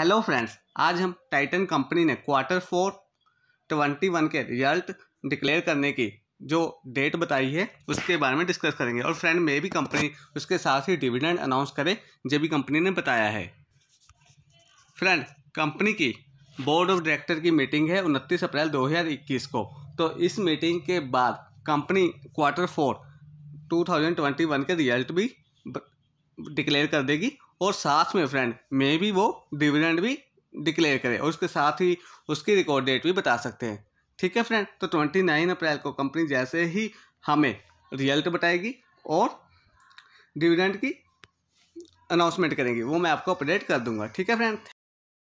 hello friends आज हम Titan company ने क्वार्टर फोर ट्वेंटी वन के रिजल्ट डिक्लेयर करने की जो डेट बताई है उसके बारे में डिस्कस करेंगे और फ्रेंड मे भी कंपनी उसके साथ ही डिविडेंड अनाउंस करे जो भी कंपनी ने बताया है फ्रेंड कंपनी की बोर्ड ऑफ डायरेक्टर की मीटिंग है उनतीस अप्रैल दो को तो इस मीटिंग के बाद कंपनी क्वार्टर फोर टू के रिजल्ट भी डिक्लेयर कर देगी और साथ में फ्रेंड मे भी वो डिविडेंड भी डिक्लेयर करे और उसके साथ ही उसकी रिकॉर्ड डेट भी बता सकते हैं ठीक है फ्रेंड तो ट्वेंटी नाइन अप्रैल को कंपनी जैसे ही हमें रिजल्ट बताएगी और डिविडेंड की अनाउंसमेंट करेंगी वो मैं आपको अपडेट कर दूंगा ठीक है फ्रेंड